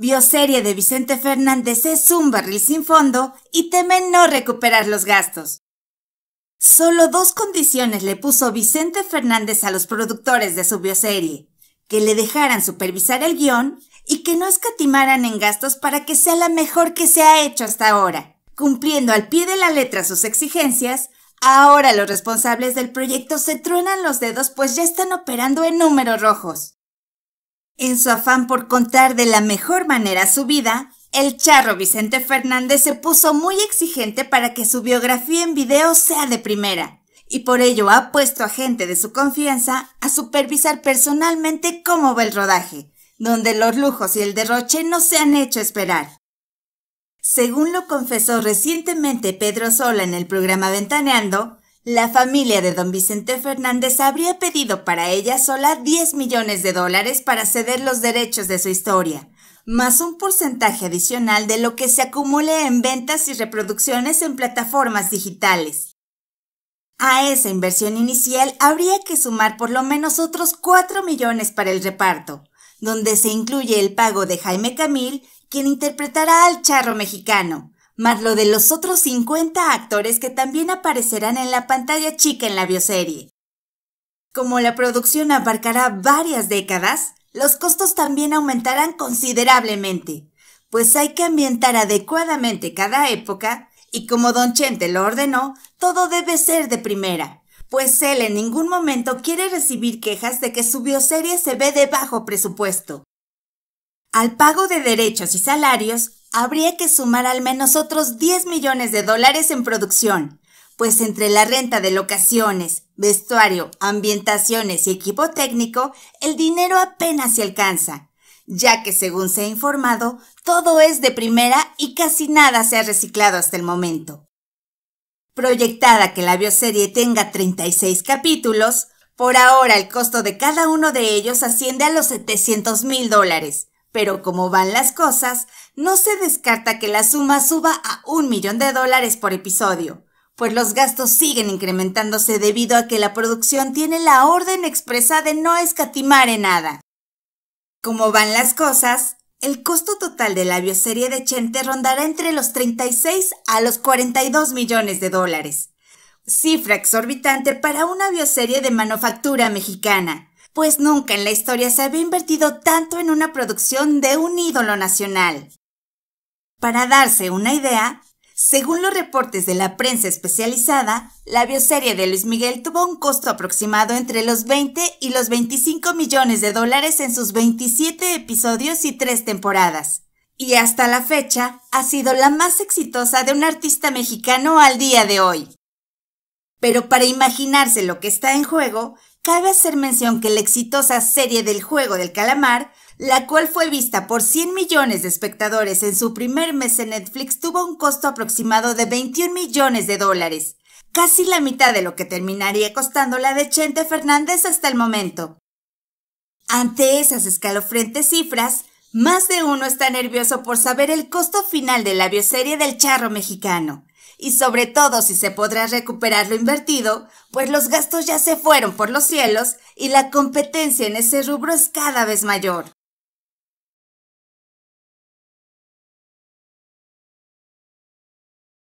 Bioserie de Vicente Fernández es un barril sin fondo y teme no recuperar los gastos. Solo dos condiciones le puso Vicente Fernández a los productores de su bioserie, que le dejaran supervisar el guión y que no escatimaran en gastos para que sea la mejor que se ha hecho hasta ahora. Cumpliendo al pie de la letra sus exigencias, ahora los responsables del proyecto se truenan los dedos pues ya están operando en números rojos. En su afán por contar de la mejor manera su vida, el charro Vicente Fernández se puso muy exigente para que su biografía en video sea de primera, y por ello ha puesto a gente de su confianza a supervisar personalmente cómo va el rodaje, donde los lujos y el derroche no se han hecho esperar. Según lo confesó recientemente Pedro Sola en el programa Ventaneando, la familia de don Vicente Fernández habría pedido para ella sola 10 millones de dólares para ceder los derechos de su historia, más un porcentaje adicional de lo que se acumule en ventas y reproducciones en plataformas digitales. A esa inversión inicial habría que sumar por lo menos otros 4 millones para el reparto, donde se incluye el pago de Jaime Camil, quien interpretará al charro mexicano, más lo de los otros 50 actores que también aparecerán en la pantalla chica en la bioserie. Como la producción abarcará varias décadas, los costos también aumentarán considerablemente, pues hay que ambientar adecuadamente cada época y como Don Chente lo ordenó, todo debe ser de primera, pues él en ningún momento quiere recibir quejas de que su bioserie se ve de bajo presupuesto. Al pago de derechos y salarios, habría que sumar al menos otros 10 millones de dólares en producción, pues entre la renta de locaciones, vestuario, ambientaciones y equipo técnico, el dinero apenas se alcanza, ya que según se ha informado, todo es de primera y casi nada se ha reciclado hasta el momento. Proyectada que la bioserie tenga 36 capítulos, por ahora el costo de cada uno de ellos asciende a los 700 mil dólares, pero como van las cosas, no se descarta que la suma suba a un millón de dólares por episodio, pues los gastos siguen incrementándose debido a que la producción tiene la orden expresa de no escatimar en nada. Como van las cosas, el costo total de la bioserie de Chente rondará entre los 36 a los 42 millones de dólares, cifra exorbitante para una bioserie de manufactura mexicana, pues nunca en la historia se había invertido tanto en una producción de un ídolo nacional. Para darse una idea, según los reportes de la prensa especializada, la bioserie de Luis Miguel tuvo un costo aproximado entre los 20 y los 25 millones de dólares en sus 27 episodios y tres temporadas. Y hasta la fecha ha sido la más exitosa de un artista mexicano al día de hoy. Pero para imaginarse lo que está en juego, cabe hacer mención que la exitosa serie del juego del calamar la cual fue vista por 100 millones de espectadores en su primer mes en Netflix, tuvo un costo aproximado de 21 millones de dólares, casi la mitad de lo que terminaría costando la de Chente Fernández hasta el momento. Ante esas escalofrentes cifras, más de uno está nervioso por saber el costo final de la bioserie del charro mexicano, y sobre todo si se podrá recuperar lo invertido, pues los gastos ya se fueron por los cielos y la competencia en ese rubro es cada vez mayor.